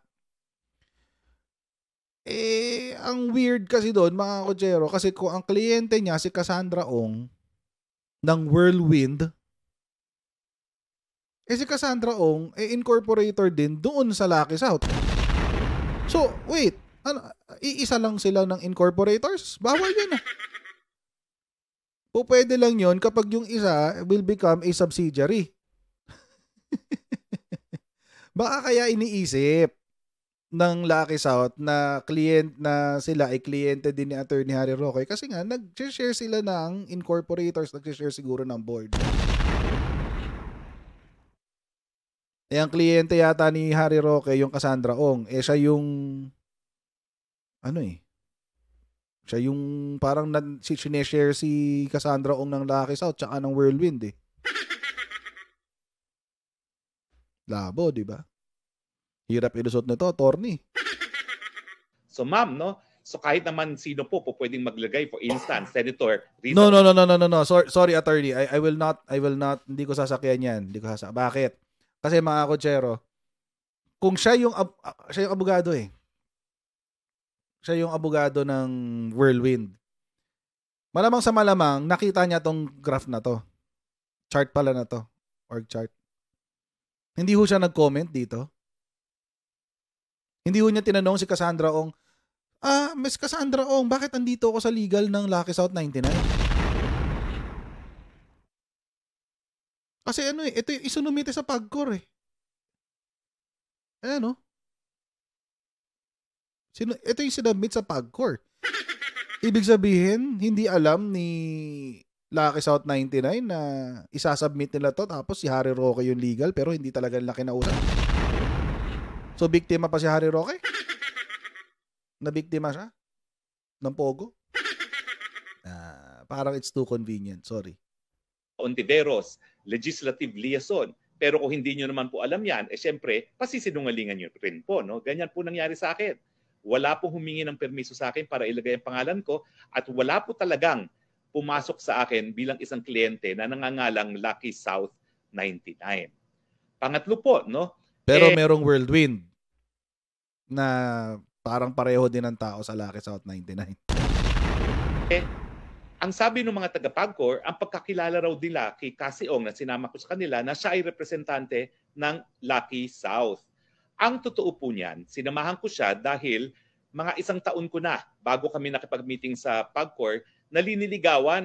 Eh, ang weird kasi doon, mga kotsero, kasi kung ang kliyente niya, si Cassandra Ong, ng Whirlwind, eh si Cassandra Ong, eh incorporator din doon sa Lucky South. So, wait, ano, iisa lang sila ng incorporators? Bawal yun ah. pwede lang yon kapag yung isa will become a subsidiary. Baka kaya iniisip ng Lucky South na klient na sila ay kliyente din ni Attorney Harry Roque kasi nga nag-share sila ng incorporators, nag-share siguro ng board. Eh, ang kliyente yata ni Harry Roque, yung Cassandra Ong, eh siya yung, ano eh, siya yung parang na, si sineshare si Cassandra Ong ng Lucky South tsaka ng Whirlwind eh. Labo, di ba? Hirap ilusot nito, attorney. So ma'am, no? So kahit naman sino po po pwedeng maglagay for instance, Senator Rita. No, no, no, no, no, no, no. Sorry, sorry attorney. I, I will not I will not hindi ko sasakyan 'yan. Hindi ko sasakyan. Bakit? Kasi mga kotsero, kung siya yung uh, siya yung abogado eh. Siya yung abogado ng Whirlwind. Malamang sa malamang nakita niya tong graph na to. Chart pala na to. Org chart. Hindi ho siya nag-comment dito. Hindi ho niya tinanong si Cassandra Ong, Ah, Miss Cassandra Ong, bakit andito ako sa legal ng Lucky South 99? Kasi ano eh, ito yung isunumite sa pagkor eh. Ano? Sino, ito yung sinubmit sa pagkor. Ibig sabihin, hindi alam ni Lucky South 99 na isasubmit nila to tapos si Harry Roque yung legal pero hindi talaga laki na ulan. So, biktima pa si Harry Roque? Nabiktima siya? Ng Pogo? Uh, parang it's too convenient. Sorry. Ontiveros, legislative liaison. Pero kung hindi nyo naman po alam yan, eh syempre, pasisinungalingan nyo rin po. No? Ganyan po nangyari sa akin. Wala po humingi ng permiso sa akin para ilagay ang pangalan ko at wala po talagang pumasok sa akin bilang isang kliyente na nangangalang Lucky South 99. Pangatlo po, no? Pero eh, merong whirlwind na parang pareho din ng tao sa Lucky South 99. Eh, ang sabi ng mga taga-PAGCOR, ang pagkakilala raw nila kay Kasiong na sinama ko sa kanila na siya ay representante ng Lucky South. Ang totoo po niyan, sinamahan ko siya dahil mga isang taon ko na bago kami nakipag-meeting sa PAGCOR na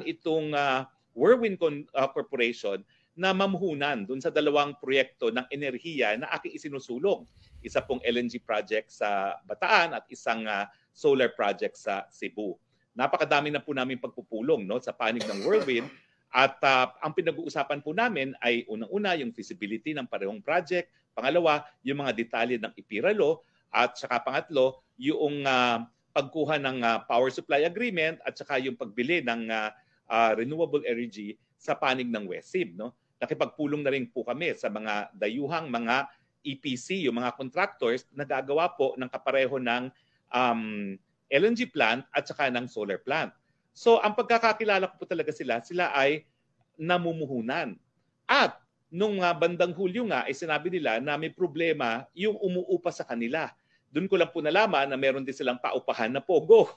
itong uh, Whirlwind Con- uh, Corporation na mamhunan dun sa dalawang proyekto ng enerhiya na aking isinusulong isa pong LNG project sa Bataan at isang uh, solar project sa Cebu. Napakadami na po namin pagpupulong no, sa panig ng whirlwind at uh, ang pinag-uusapan po namin ay unang-una yung feasibility ng parehong project, pangalawa yung mga detalye ng ipiralo at saka pangatlo yung uh, pagkuha ng uh, power supply agreement at saka yung pagbili ng uh, uh, renewable energy sa panig ng WESIB no nakipagpulong na rin po kami sa mga dayuhang mga EPC, yung mga contractors, nagagawa po ng kapareho ng um, LNG plant at saka ng solar plant. So ang pagkakakilala ko po talaga sila, sila ay namumuhunan. At nung mga bandang Hulyo nga, ay sinabi nila na may problema yung umuupa sa kanila. Doon ko lang po nalaman na meron din silang paupahan na pogo.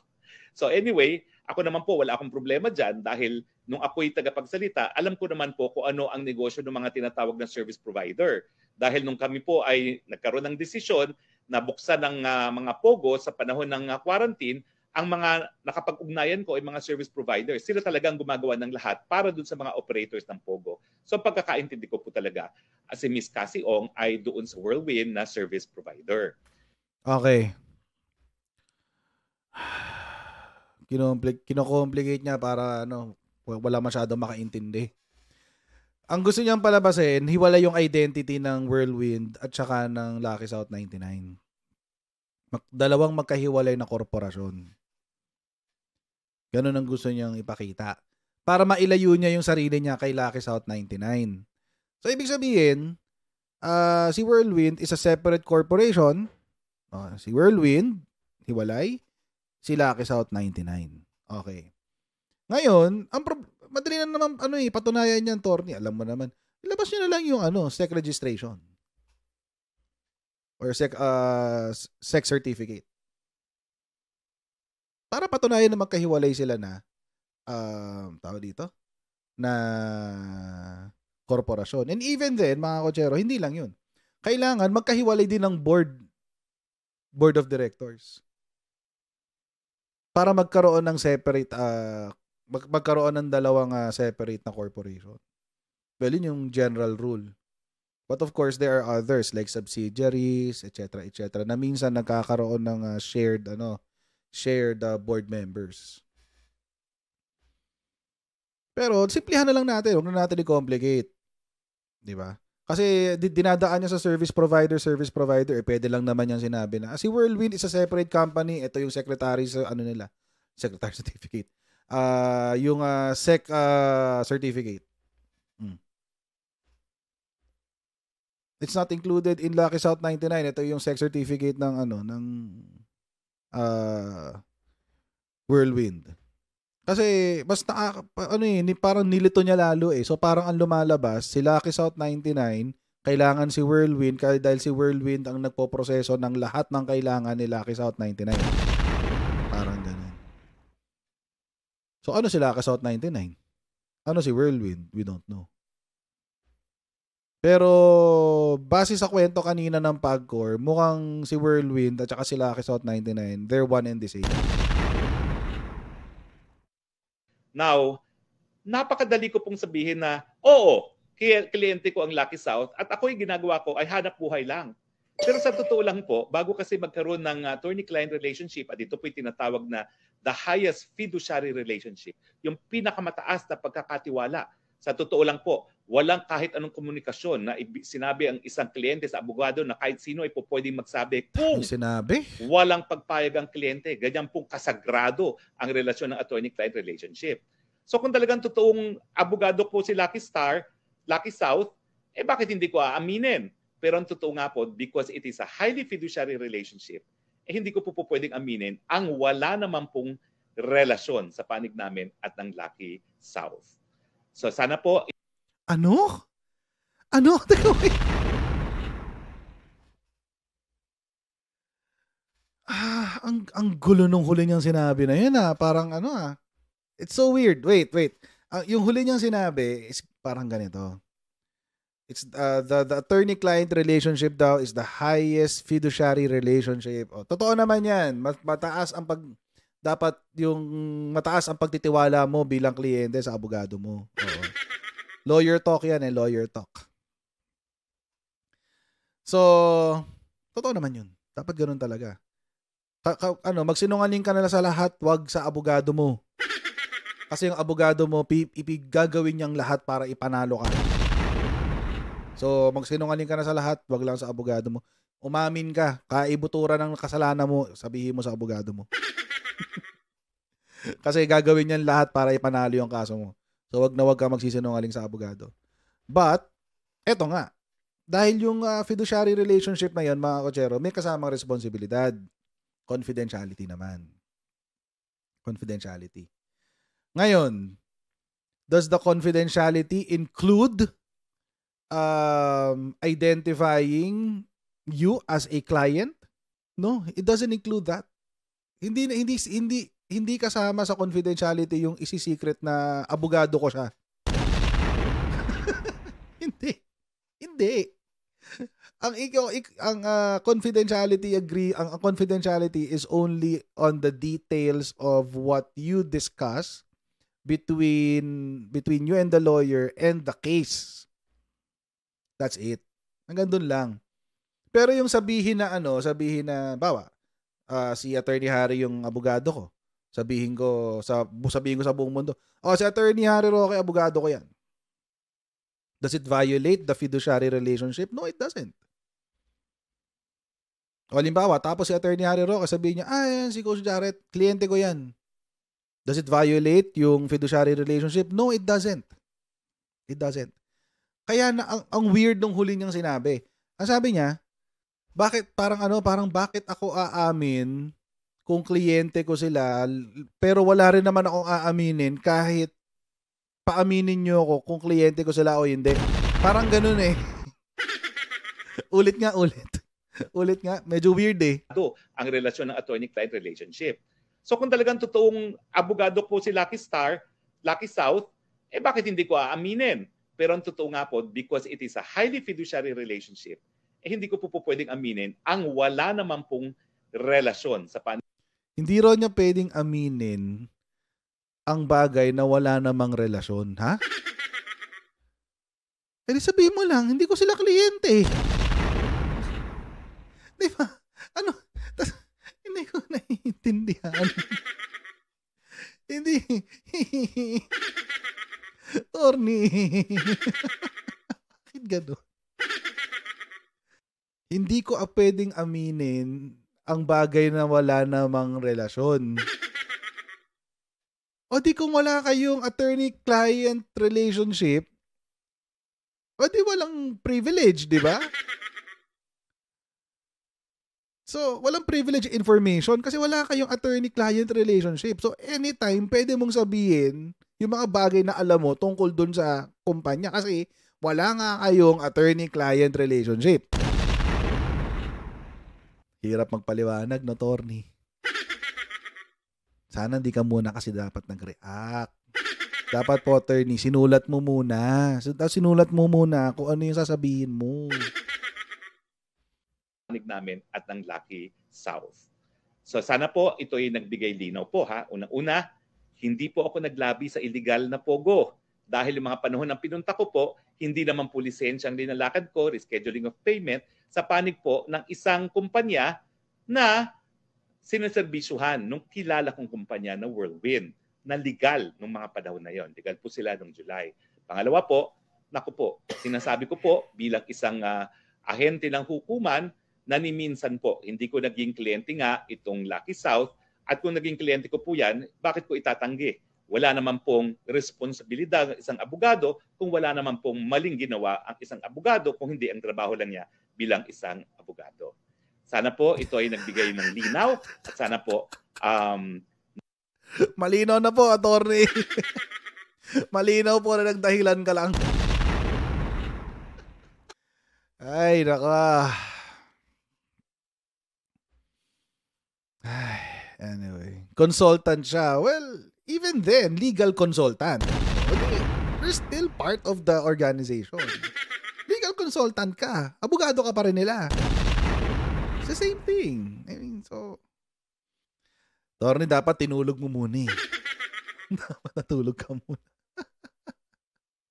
So anyway, ako naman po wala akong problema dyan dahil nung ako'y tagapagsalita, alam ko naman po kung ano ang negosyo ng mga tinatawag na service provider dahil nung kami po ay nagkaroon ng desisyon na buksan ng uh, ah, mga pogo sa panahon ng uh, quarantine, ang mga nakapag-ugnayan ko ay mga service providers. Sila talagang gumagawa ng lahat para doon sa mga operators ng Pogo. So pagkakaintindi ko po talaga, si Miss Cassie Ong ay doon sa Whirlwind na service provider. Okay. Kinomplicate, kinocomplicate niya para ano, wala masyado makaintindi. Ang gusto niyang palabasin, hiwala yung identity ng Whirlwind at saka ng Lucky South 99. Mag- dalawang magkahiwalay na korporasyon. Ganun ang gusto niyang ipakita. Para mailayo niya yung sarili niya kay Lucky South 99. So, ibig sabihin, uh, si Whirlwind is a separate corporation. Uh, si Whirlwind, hiwalay. Si Lucky South 99. Okay. Ngayon, ang pro- madali na naman ano eh, patunayan yan, Torni. Alam mo naman. Ilabas niyo na lang yung ano, SEC registration. Or SEC, uh, SEC certificate. Para patunayan na magkahiwalay sila na um, uh, tao dito na korporasyon. And even then, mga kochero, hindi lang yun. Kailangan magkahiwalay din ng board board of directors para magkaroon ng separate uh, mag- magkaroon ng dalawang uh, separate na corporation. Well, yun yung general rule. But of course, there are others like subsidiaries, etc., etc. na minsan nagkakaroon ng uh, shared ano, shared uh, board members. Pero simplihan na lang natin, huwag na natin i-complicate. 'Di ba? Kasi dinadaan niya sa service provider, service provider, eh, pwede lang naman yung sinabi na si Whirlwind is a separate company, ito yung secretary sa ano nila, secretary certificate uh, yung uh, SEC uh, certificate. Hmm. It's not included in Lucky South 99. Ito yung SEC certificate ng ano ng uh, Whirlwind. Kasi basta ano eh, ni, parang nilito niya lalo eh. So parang ang lumalabas, si Lucky South 99 kailangan si Whirlwind kasi dahil si Whirlwind ang nagpo-proseso ng lahat ng kailangan ni Lucky South 99. So ano sila ka South 99? Ano si Whirlwind? We don't know. Pero base sa kwento kanina ng Pagcor, mukhang si Whirlwind at saka sila kay South 99, they're one and the same. Now, napakadali ko pong sabihin na, oo, kliyente ko ang Lucky South at ako yung ginagawa ko ay hanap buhay lang. Pero sa totoo lang po, bago kasi magkaroon ng ah, attorney-client relationship, at ito po tinatawag na the highest fiduciary relationship, yung pinakamataas na pagkakatiwala. Sa totoo lang po, walang kahit anong komunikasyon na sinabi ang isang kliyente sa abogado na kahit sino ay po pwedeng magsabi kung ano sinabi? walang pagpayag ang kliyente. Ganyan pong kasagrado ang relasyon ng attorney-client relationship. So kung talagang totoong abogado po si Lucky Star, Lucky South, eh bakit hindi ko aaminin? Pero ang totoo nga po, because it is a highly fiduciary relationship, eh hindi ko po, po pwedeng aminin ang wala naman pong relasyon sa panig namin at ng Lucky South. So sana po... Ano? Ano? Teka, Ah, ang ang gulo nung huli niyang sinabi na yun ah. Parang ano ah. It's so weird. Wait, wait. Uh, yung huli niyang sinabi is parang ganito. It's uh, the the attorney-client relationship daw is the highest fiduciary relationship. Oh, totoo naman 'yan. Mataas ang pag dapat yung mataas ang pagtitiwala mo bilang kliyente sa abogado mo. Oo. lawyer talk 'yan eh, lawyer talk. So, totoo naman 'yun. Dapat ganoon talaga. Ka, ka, ano, magsinungaling ka na sa lahat, 'wag sa abogado mo. Kasi yung abogado mo, ipigagawin niyang lahat para ipanalo ka. So, magsinungaling ka na sa lahat, wag lang sa abogado mo. Umamin ka, kaibuturan ng kasalanan mo, sabihin mo sa abogado mo. Kasi gagawin niyan lahat para ipanalo yung kaso mo. So, wag na wag ka magsisinungaling sa abogado. But, eto nga, dahil yung uh, fiduciary relationship na yan, mga kochero, may kasamang responsibilidad. Confidentiality naman. Confidentiality. Ngayon, does the confidentiality include um, identifying you as a client. No, it doesn't include that. Hindi hindi hindi hindi kasama sa confidentiality yung isi-secret na abogado ko siya. hindi. Hindi. ang ikaw ang uh, confidentiality agree ang, ang confidentiality is only on the details of what you discuss between between you and the lawyer and the case That's it. Hanggang doon lang. Pero yung sabihin na ano, sabihin na, bawa, uh, si Attorney Harry yung abogado ko. Sabihin ko sa sabihin ko sa buong mundo, oh si Attorney Harry Roque abogado ko 'yan. Does it violate the fiduciary relationship? No, it doesn't. O halimbawa, tapos si Attorney Harry Roque, sabihin niya, ah, yan, si Coach Jarrett, kliyente ko yan. Does it violate yung fiduciary relationship? No, it doesn't. It doesn't. Kaya na, ang, ang weird nung huli niyang sinabi. Ang sabi niya, bakit parang ano, parang bakit ako aamin kung kliyente ko sila pero wala rin naman akong aaminin kahit paaminin niyo ako kung kliyente ko sila o hindi. Parang ganoon eh. ulit nga ulit. ulit nga, medyo weird eh. Ito, ang relasyon ng attorney-client relationship. So kung talagang totoong abogado po si Lucky Star, Lucky South, eh bakit hindi ko aaminin? Pero ang totoo nga po, because it is a highly fiduciary relationship, eh, hindi ko po, po pwedeng aminin ang wala naman pong relasyon sa pan Hindi raw niya pwedeng aminin ang bagay na wala namang relasyon, ha? Eh sabi mo lang, hindi ko sila kliyente. Di ba? Ano? Tas, hindi ko naiintindihan. hindi. Torny. Bakit gano'n? Hindi ko a ah pwedeng aminin ang bagay na wala namang relasyon. O di kung wala kayong attorney-client relationship, o di walang privilege, di ba? So, walang privilege information kasi wala kayong attorney-client relationship. So, anytime, pwede mong sabihin yung mga bagay na alam mo tungkol dun sa kumpanya kasi wala nga kayong attorney-client relationship. Hirap magpaliwanag, no, Torny? Sana hindi ka muna kasi dapat nag-react. Dapat, po, attorney, sinulat mo muna. Tapos sinulat mo muna kung ano yung sasabihin mo. ...panig namin at ng Lucky South. So sana po ito ay nagbigay linaw po ha. Unang-una, hindi po ako naglabi sa illegal na pogo. Dahil yung mga panahon ng pinunta ko po, hindi naman po lisensya ang linalakad ko, rescheduling of payment, sa panig po ng isang kumpanya na sinaserbisyuhan nung kilala kong kumpanya na Whirlwind na legal nung mga panahon na yon. Legal po sila nung July. Pangalawa po, naku po, sinasabi ko po bilang isang uh, ahente ng hukuman na ni minsan po, hindi ko naging kliyente nga itong Lucky South at kung naging kliyente ko po yan, bakit ko itatanggi? Wala naman pong responsibilidad ng isang abogado kung wala naman pong maling ginawa ang isang abogado kung hindi ang trabaho lang niya bilang isang abogado. Sana po ito ay nagbigay ng linaw at sana po um, Malino na po, attorney. Malino po na nagdahilan ka lang. Ay, naka. Ay. Anyway, consultant siya. Well, even then, legal consultant. Okay, we're still part of the organization. Legal consultant ka. Abogado ka pa rin nila. It's the same thing. I mean, so... Torne, dapat tinulog mo muna eh. dapat natulog ka muna.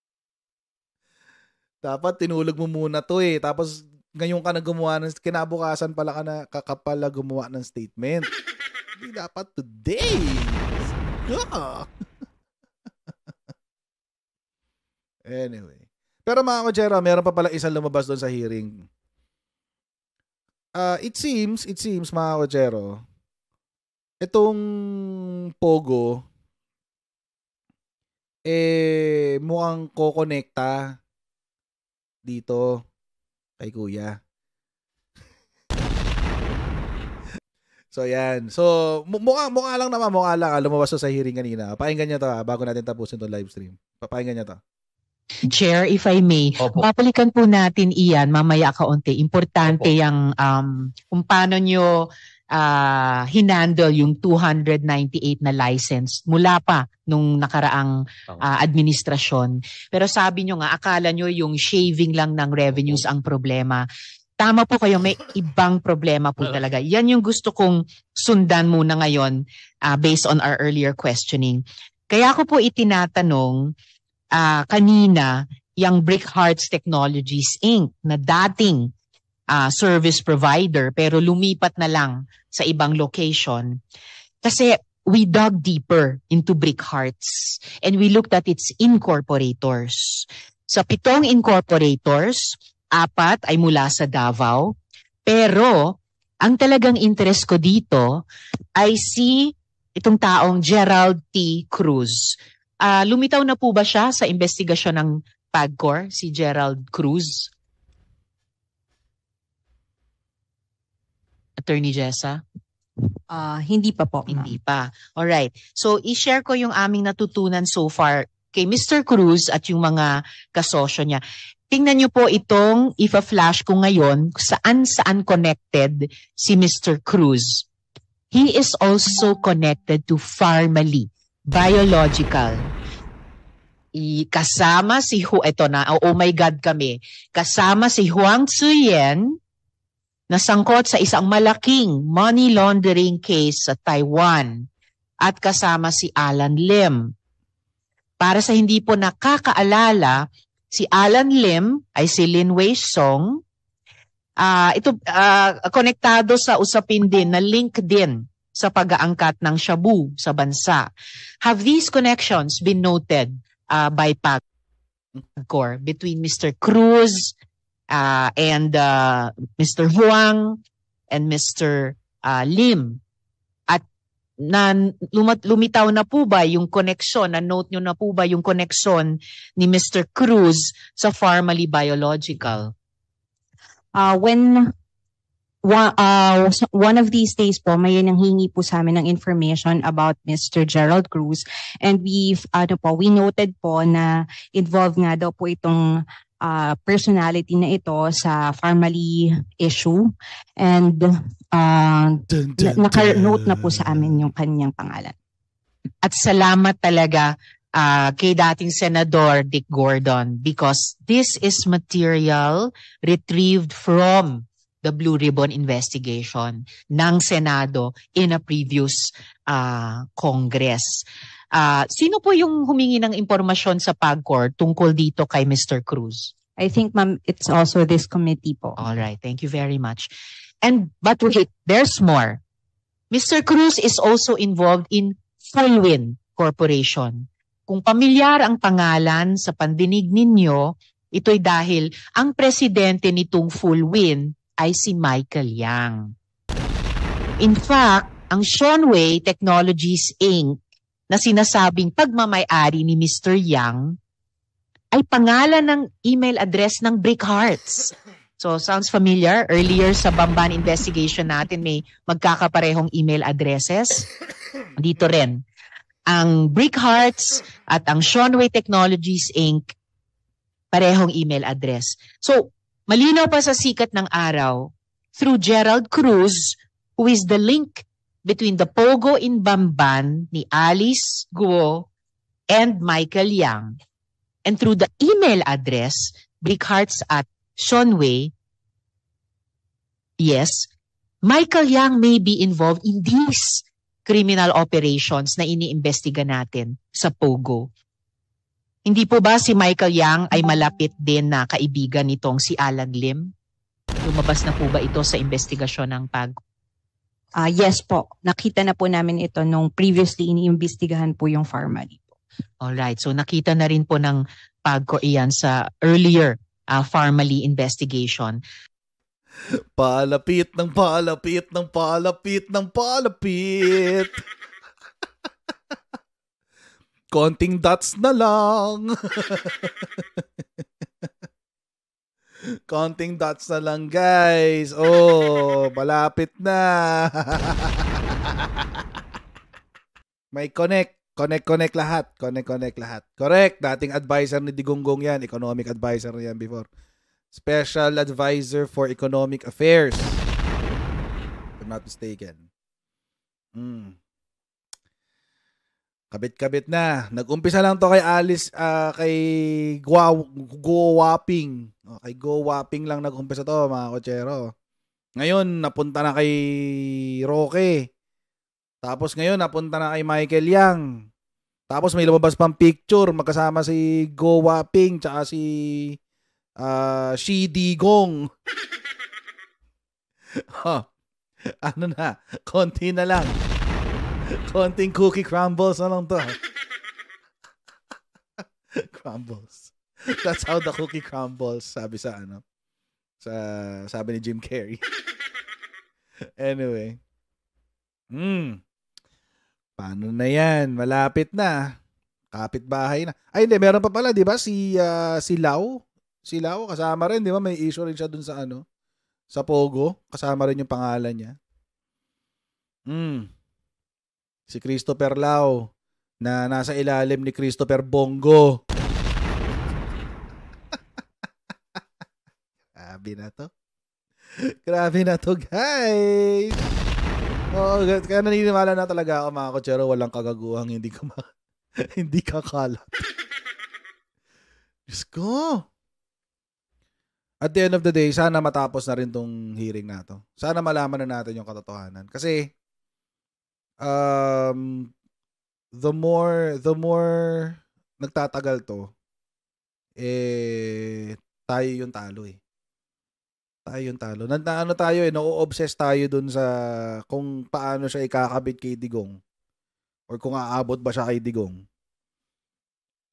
dapat tinulog mo muna to eh. Tapos ngayon ka na gumawa ng kinabukasan pala ka na kakapala gumawa ng statement. Hindi dapat today. anyway. Pero mga kajera, meron pa pala isang lumabas doon sa hearing. Uh, it seems, it seems mga kajero, itong Pogo, eh, mukhang kokonekta dito kay Kuya. So yan. So mukha, mukha lang naman, mukha lang. Ah, lumabas sa hearing kanina. Pakinggan niya to ha, ah, bago natin tapusin tong live stream. Pakinggan niya to. Chair, if I may, Opo. babalikan po natin iyan mamaya kaunti. Importante Opo. yung um, kung paano nyo uh, hinandle yung 298 na license mula pa nung nakaraang uh, administrasyon. Pero sabi nyo nga, akala nyo yung shaving lang ng revenues ang problema tama po kayo, may ibang problema po talaga. Yan yung gusto kong sundan muna ngayon uh, based on our earlier questioning. Kaya ako po itinatanong uh, kanina yung Brick Hearts Technologies Inc. na dating uh, service provider pero lumipat na lang sa ibang location. Kasi we dug deeper into Brick Hearts and we looked at its incorporators. Sa pitong incorporators, apat ay mula sa Davao. Pero ang talagang interest ko dito ay si itong taong Gerald T. Cruz. Uh, lumitaw na po ba siya sa investigasyon ng PAGCOR, si Gerald Cruz? Attorney Jessa? Uh, hindi pa po. Hindi pa. All right. So, i-share ko yung aming natutunan so far kay Mr. Cruz at yung mga kasosyo niya. Tingnan niyo po itong ifa-flash ko ngayon saan-saan connected si Mr. Cruz. He is also connected to Pharmaly, biological. I kasama si Hu, eto na, oh, oh my God kami, kasama si Huang Tsuyen na sangkot sa isang malaking money laundering case sa Taiwan at kasama si Alan Lim. Para sa hindi po nakakaalala, Si Alan Lim ay si Lin Wei Song. Uh, ito uh, konektado sa usapin din na link din sa pag-aangkat ng shabu sa bansa. Have these connections been noted uh, by PAGCOR between Mr. Cruz uh, and uh, Mr. Huang and Mr. Uh, Lim na lumat, lumitaw na po ba yung koneksyon, na note nyo na po ba yung koneksyon ni Mr. Cruz sa formally biological? Uh, when one, uh, ah, one of these days po, may nanghingi po sa amin ng information about Mr. Gerald Cruz. And we've, ano po, we noted po na involved nga daw po itong uh, personality na ito sa family issue and uh, dun, naka-note na po sa amin yung kanyang pangalan. At salamat talaga uh, kay dating Senador Dick Gordon because this is material retrieved from the Blue Ribbon investigation ng Senado in a previous uh, Congress. Uh, sino po yung humingi ng impormasyon sa PAGCOR tungkol dito kay Mr. Cruz? I think, ma'am, it's also this committee po. All right. Thank you very much. And but wait, there's more. Mr. Cruz is also involved in Fullwin Corporation. Kung pamilyar ang pangalan sa pandinig ninyo, ito'y dahil ang presidente nitong Fullwin ay si Michael Yang. In fact, ang Seanway Technologies Inc na sinasabing pagmamayari ni Mr. Yang ay pangalan ng email address ng Brick Hearts. So, sounds familiar? Earlier sa Bamban investigation natin, may magkakaparehong email addresses. Dito rin. Ang Brick Hearts at ang Seanway Technologies Inc. parehong email address. So, malinaw pa sa sikat ng araw, through Gerald Cruz, who is the link between the Pogo in Bamban ni Alice Guo and Michael Yang and through the email address brickhearts at Shonway, yes, Michael Yang may be involved in these criminal operations na iniimbestiga natin sa Pogo. Hindi po ba si Michael Yang ay malapit din na kaibigan nitong si Alan Lim? Lumabas na po ba ito sa investigasyon ng PAGCO? Uh, yes po, nakita na po namin ito nung previously iniimbestigahan po yung pharmacy po. Alright, so nakita na rin po ng pagko iyan sa earlier uh, ah, pharmacy investigation. Palapit ng palapit ng palapit ng palapit. Konting dots na lang. Counting dots na lang, guys. Oh, malapit na. May connect. Connect, connect lahat. Connect, connect lahat. Correct. Dating advisor ni Digonggong yan. Economic advisor na yan before. Special Advisor for Economic Affairs. If I'm not mistaken. Mm. Kabit-kabit na. Nag-umpisa lang to kay Alice, uh, kay Go Wapping. Oh, kay Go Wapping lang nag-umpisa to, mga kotsero. Ngayon, napunta na kay Roque. Tapos ngayon, napunta na kay Michael Yang. Tapos may lumabas pang picture magkasama si Go Wapping tsaka si uh, Shi Digong. oh, ano na, konti na lang. Konting cookie crumbles na lang to. crumbles. That's how the cookie crumbles, sabi sa ano. Sa sabi ni Jim Carrey. anyway. Hmm. Paano na 'yan? Malapit na. Kapitbahay na. Ay, hindi, meron pa pala, 'di ba? Si uh, si Lau, si Lau kasama rin, 'di ba? May issue rin siya dun sa ano, sa Pogo, kasama rin yung pangalan niya. Hmm si Christopher Lau na nasa ilalim ni Christopher Bongo. Grabe na to. Grabe na to, guys. Oh, Oo, kaya naniniwala na talaga ako mga kotsero, walang kagaguhang hindi ka ma- hindi kakalat. Diyos ko. At the end of the day, sana matapos na rin tong hearing na to. Sana malaman na natin yung katotohanan. Kasi, um the more the more nagtatagal to eh tayo yung talo eh. Tayo yung talo. Na, ano tayo eh, na tayo dun sa kung paano siya ikakabit kay Digong or kung aabot ba siya kay Digong.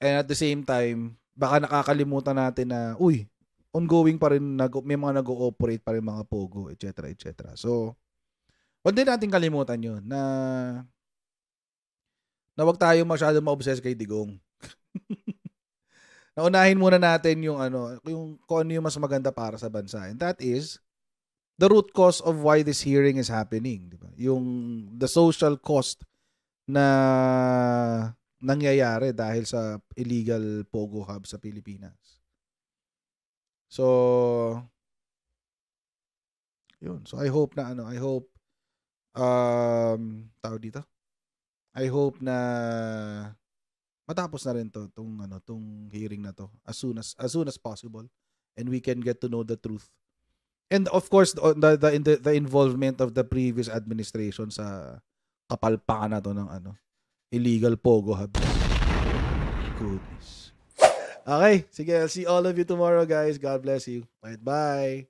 And at the same time, baka nakakalimutan natin na, uy, ongoing pa rin, may mga nag-ooperate pa rin mga Pogo, etc. etc. So, Huwag din natin kalimutan yun na na wag tayo masyado ma-obsess kay Digong. Naunahin muna natin yung ano, yung kung ano yung mas maganda para sa bansa. And that is the root cause of why this hearing is happening, di ba? Yung the social cost na nangyayari dahil sa illegal pogo hub sa Pilipinas. So yun. So I hope na ano, I hope um, tao dito. I hope na matapos na rin to tong ano tong hearing na to as soon as as soon as possible and we can get to know the truth. And of course the the the, the involvement of the previous administration sa kapalpakan na to ng ano illegal pogo hub. Goodness. Okay, sige, I'll see all of you tomorrow guys. God bless you. Bye bye.